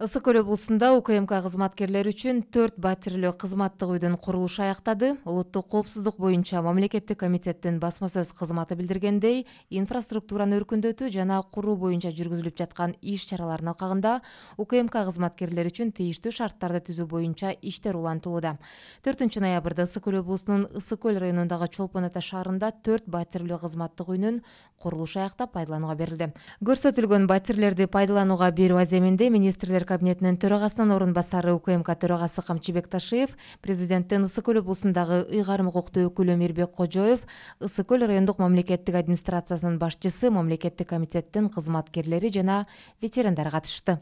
ысык көл облусунда укмк кызматкерлери үчүн төрт батирлүү кызматтык үйдүн курулушу аяктады улуттук коопсуздук боюнча мамлекеттик комитеттин басма сөз кызматы билдиргендей инфраструктураны өркүндөтүү жана куруу боюнча жүргүзүлүп жаткан иш чаралардын алкагында укмк кызматкерлери үчүн тийиштүү шарттарды түзүү боюнча иштер улантылууда төртүнчү ноябрда ысык көл облусунун ысык көл районундагы чолпон ата шаарында төрт батирлүү кызматтык үйүнүн курулушу аяктап пайдаланууга берилди көрсөтүлгөн батирлерди пайдаланууга берүү аземинде министрлер Кабинетінің төрагасынын орын басары укмк төрагасы камчыбек ташиев президенттин ысык көл облусундагы ыйгарым укуктуу өкүлү мирбек кожоев ысык көл райондук мамлекеттик администрациясынын башчысы мамлекеттик комитеттің кызматкерлери жана ветерандар катышты